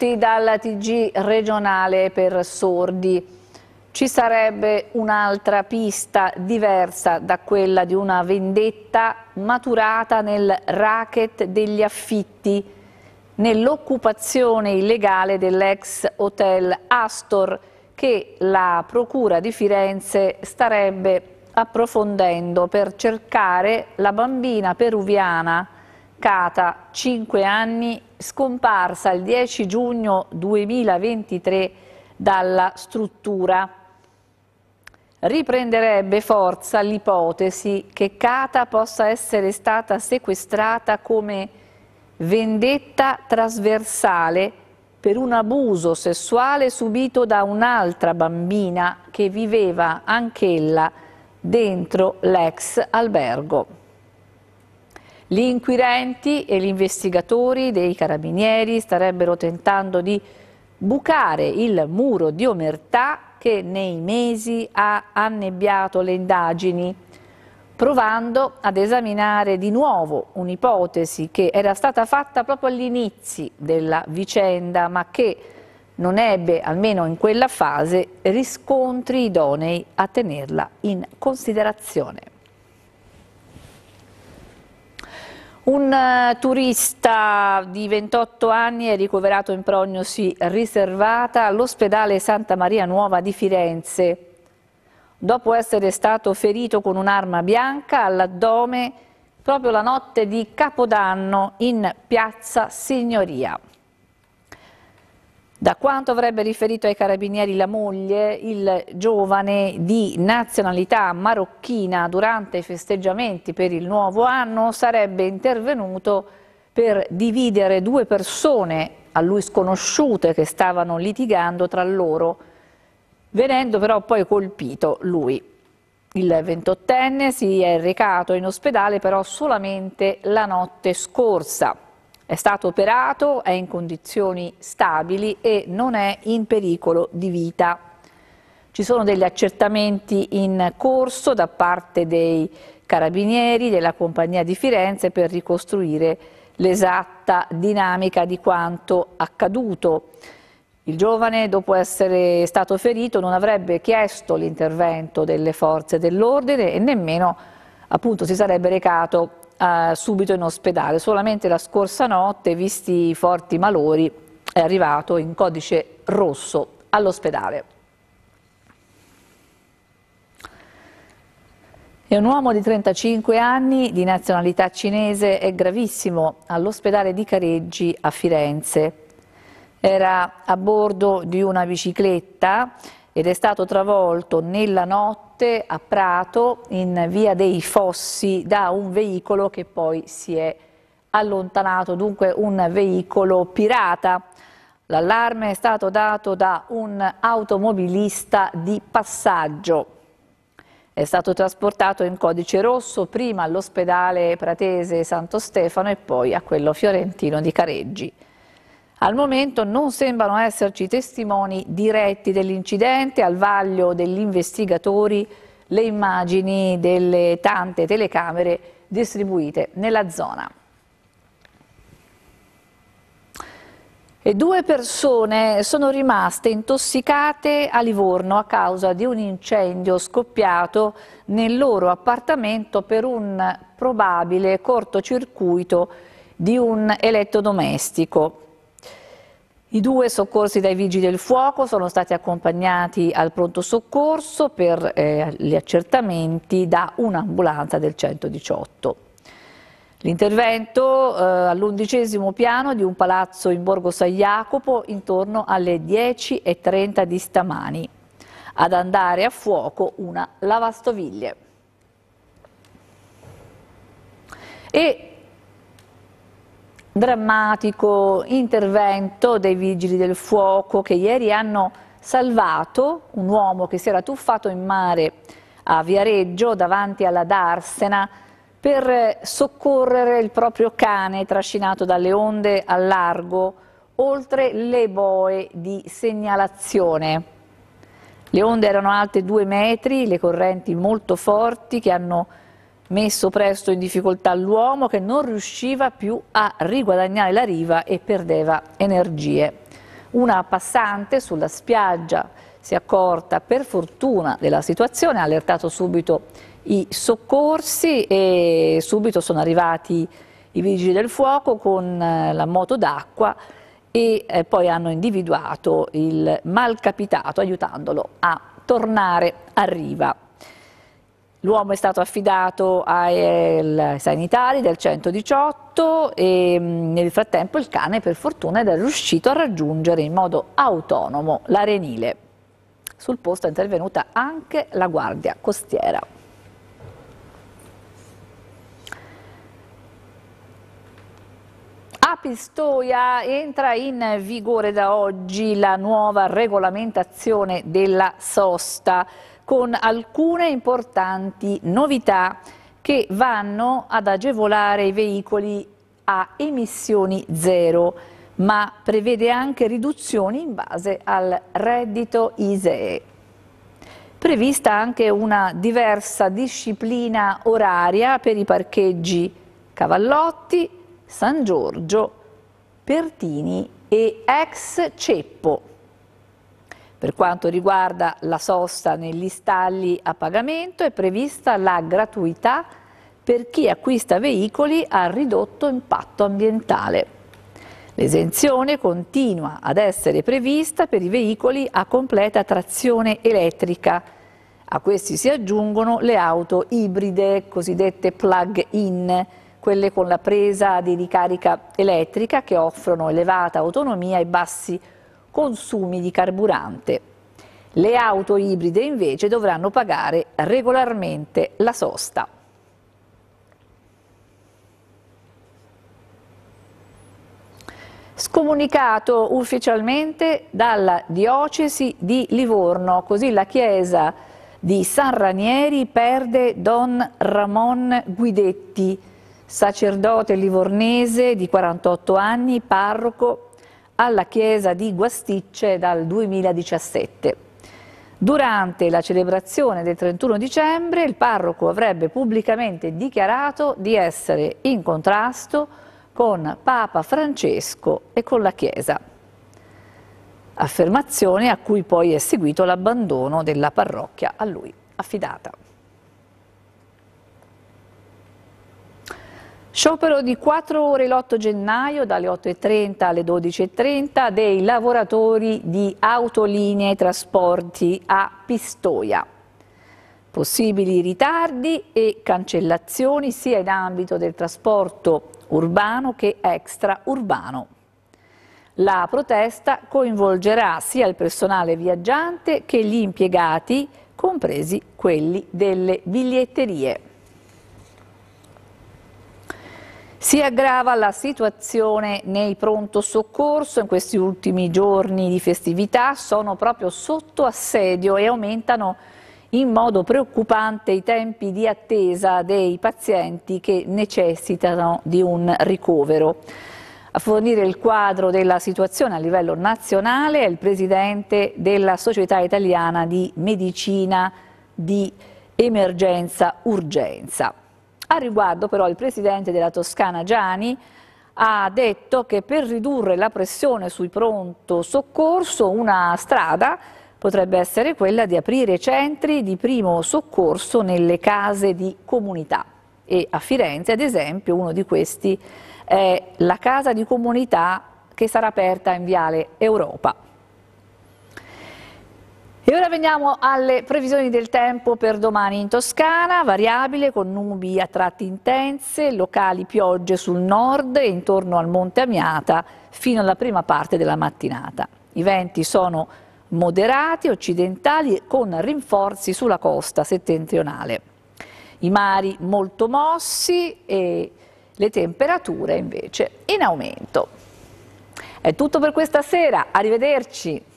tutti dal TG regionale per sordi. Ci sarebbe un'altra pista diversa da quella di una vendetta maturata nel racket degli affitti, nell'occupazione illegale dell'ex hotel Astor che la Procura di Firenze starebbe approfondendo per cercare la bambina peruviana Cata, 5 anni, scomparsa il 10 giugno 2023 dalla struttura. Riprenderebbe forza l'ipotesi che Cata possa essere stata sequestrata come vendetta trasversale per un abuso sessuale subito da un'altra bambina che viveva anch'ella dentro l'ex albergo. Gli inquirenti e gli investigatori dei carabinieri starebbero tentando di bucare il muro di omertà che nei mesi ha annebbiato le indagini, provando ad esaminare di nuovo un'ipotesi che era stata fatta proprio agli inizi della vicenda, ma che non ebbe, almeno in quella fase, riscontri idonei a tenerla in considerazione. Un eh, turista di 28 anni è ricoverato in prognosi riservata all'ospedale Santa Maria Nuova di Firenze. Dopo essere stato ferito con un'arma bianca all'addome proprio la notte di Capodanno in piazza Signoria. Da quanto avrebbe riferito ai carabinieri la moglie, il giovane di nazionalità marocchina durante i festeggiamenti per il nuovo anno sarebbe intervenuto per dividere due persone a lui sconosciute che stavano litigando tra loro, venendo però poi colpito lui. Il 28enne si è recato in ospedale però solamente la notte scorsa. È stato operato, è in condizioni stabili e non è in pericolo di vita. Ci sono degli accertamenti in corso da parte dei carabinieri della compagnia di Firenze per ricostruire l'esatta dinamica di quanto accaduto. Il giovane, dopo essere stato ferito, non avrebbe chiesto l'intervento delle forze dell'ordine e nemmeno appunto, si sarebbe recato eh, subito in ospedale. Solamente la scorsa notte, visti i forti malori, è arrivato in codice rosso all'ospedale. È un uomo di 35 anni di nazionalità cinese è gravissimo all'ospedale di Careggi a Firenze. Era a bordo di una bicicletta ed è stato travolto nella notte a Prato in via dei Fossi da un veicolo che poi si è allontanato, dunque un veicolo pirata. L'allarme è stato dato da un automobilista di passaggio. È stato trasportato in codice rosso prima all'ospedale pratese Santo Stefano e poi a quello fiorentino di Careggi. Al momento non sembrano esserci testimoni diretti dell'incidente, al vaglio degli investigatori le immagini delle tante telecamere distribuite nella zona. E due persone sono rimaste intossicate a Livorno a causa di un incendio scoppiato nel loro appartamento per un probabile cortocircuito di un elettrodomestico. I due soccorsi dai vigili del fuoco sono stati accompagnati al pronto soccorso per eh, gli accertamenti da un'ambulanza del 118. L'intervento eh, all'undicesimo piano di un palazzo in Borgo San Jacopo intorno alle 10.30 di stamani. Ad andare a fuoco una lavastoviglie. E drammatico intervento dei vigili del fuoco che ieri hanno salvato un uomo che si era tuffato in mare a Viareggio davanti alla Darsena per soccorrere il proprio cane trascinato dalle onde al largo oltre le boe di segnalazione. Le onde erano alte due metri, le correnti molto forti che hanno messo presto in difficoltà l'uomo che non riusciva più a riguadagnare la riva e perdeva energie. Una passante sulla spiaggia si è accorta per fortuna della situazione, ha allertato subito i soccorsi e subito sono arrivati i vigili del fuoco con eh, la moto d'acqua e eh, poi hanno individuato il malcapitato aiutandolo a tornare a riva. L'uomo è stato affidato ai sanitari del 118 e mm, nel frattempo il cane per fortuna è riuscito a raggiungere in modo autonomo l'arenile. Sul posto è intervenuta anche la guardia costiera. A Pistoia entra in vigore da oggi la nuova regolamentazione della sosta con alcune importanti novità che vanno ad agevolare i veicoli a emissioni zero, ma prevede anche riduzioni in base al reddito ISEE. Prevista anche una diversa disciplina oraria per i parcheggi Cavallotti, San Giorgio, Pertini e ex Ceppo. Per quanto riguarda la sosta negli stalli a pagamento è prevista la gratuità per chi acquista veicoli a ridotto impatto ambientale. L'esenzione continua ad essere prevista per i veicoli a completa trazione elettrica. A questi si aggiungono le auto ibride, cosiddette plug-in, quelle con la presa di ricarica elettrica che offrono elevata autonomia e bassi costi consumi di carburante. Le auto ibride invece dovranno pagare regolarmente la sosta. Scomunicato ufficialmente dalla diocesi di Livorno, così la chiesa di San Ranieri perde Don Ramon Guidetti, sacerdote livornese di 48 anni, parroco alla chiesa di Guasticce dal 2017. Durante la celebrazione del 31 dicembre il parroco avrebbe pubblicamente dichiarato di essere in contrasto con Papa Francesco e con la Chiesa. Affermazione a cui poi è seguito l'abbandono della parrocchia a lui affidata. Sciopero di 4 ore l'8 gennaio dalle 8.30 alle 12.30 dei lavoratori di autolinee e trasporti a Pistoia. Possibili ritardi e cancellazioni sia in ambito del trasporto urbano che extraurbano. La protesta coinvolgerà sia il personale viaggiante che gli impiegati, compresi quelli delle biglietterie. Si aggrava la situazione nei pronto soccorso, in questi ultimi giorni di festività sono proprio sotto assedio e aumentano in modo preoccupante i tempi di attesa dei pazienti che necessitano di un ricovero. A fornire il quadro della situazione a livello nazionale è il presidente della Società Italiana di Medicina di Emergenza Urgenza. A riguardo però il presidente della Toscana Gianni ha detto che per ridurre la pressione sui pronto soccorso una strada potrebbe essere quella di aprire centri di primo soccorso nelle case di comunità e a Firenze ad esempio uno di questi è la casa di comunità che sarà aperta in Viale Europa. E ora veniamo alle previsioni del tempo per domani in Toscana, variabile con nubi a tratti intense, locali piogge sul nord e intorno al Monte Amiata fino alla prima parte della mattinata. I venti sono moderati, occidentali con rinforzi sulla costa settentrionale. I mari molto mossi e le temperature invece in aumento. È tutto per questa sera, arrivederci!